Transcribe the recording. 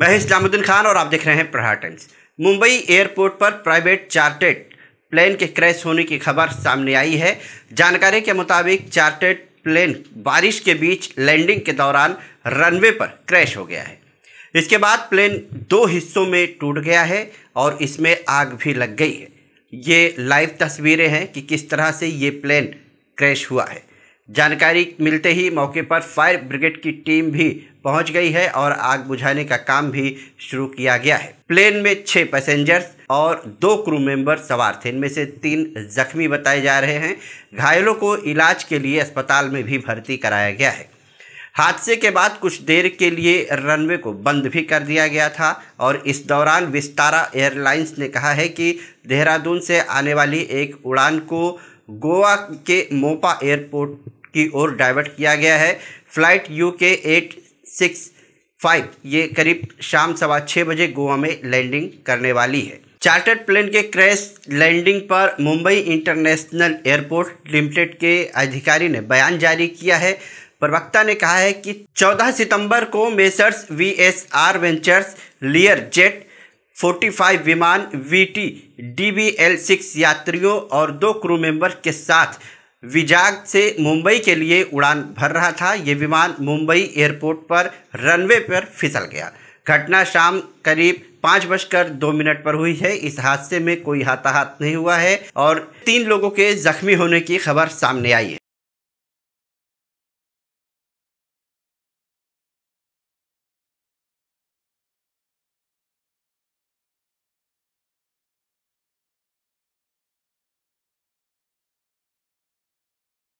मैं इस्लामुद्दीन खान और आप देख रहे हैं प्रहार टाइम्स मुंबई एयरपोर्ट पर प्राइवेट चार्टेड प्लेन के क्रैश होने की खबर सामने आई है जानकारी के मुताबिक चार्टेड प्लेन बारिश के बीच लैंडिंग के दौरान रनवे पर क्रैश हो गया है इसके बाद प्लेन दो हिस्सों में टूट गया है और इसमें आग भी लग गई है ये लाइव तस्वीरें हैं कि किस तरह से ये प्लेन क्रैश हुआ है जानकारी मिलते ही मौके पर फायर ब्रिगेड की टीम भी पहुंच गई है और आग बुझाने का काम भी शुरू किया गया है प्लेन में छः पैसेंजर्स और दो क्रू मेंबर सवार थे इनमें से तीन जख्मी बताए जा रहे हैं घायलों को इलाज के लिए अस्पताल में भी भर्ती कराया गया है हादसे के बाद कुछ देर के लिए रनवे को बंद भी कर दिया गया था और इस दौरान विस्तारा एयरलाइंस ने कहा है कि देहरादून से आने वाली एक उड़ान को गोवा के मोपा एयरपोर्ट की ओर डाइवर्ट किया गया है flight U K eight six five ये करीब शाम सवा छः बजे गोवा में लैंडिंग करने वाली है चार्टर्ड प्लेन के क्रैश लैंडिंग पर मुंबई इंटरनेशनल एयरपोर्ट लिमिटेड के अधिकारी ने बयान जारी किया है प्रवक्ता ने कहा है कि 14 सितंबर को messrs V S R ventures Lear jet 45 विमान V T D B L six यात्रियों और दो क्रू मेंबर के साथ विजाग से मुंबई के लिए उड़ान भर रहा था ये विमान मुंबई एयरपोर्ट पर रनवे पर फिसल गया घटना शाम करीब पाँच बजकर दो मिनट पर हुई है इस हादसे में कोई हताहत नहीं हुआ है और तीन लोगों के जख्मी होने की खबर सामने आई है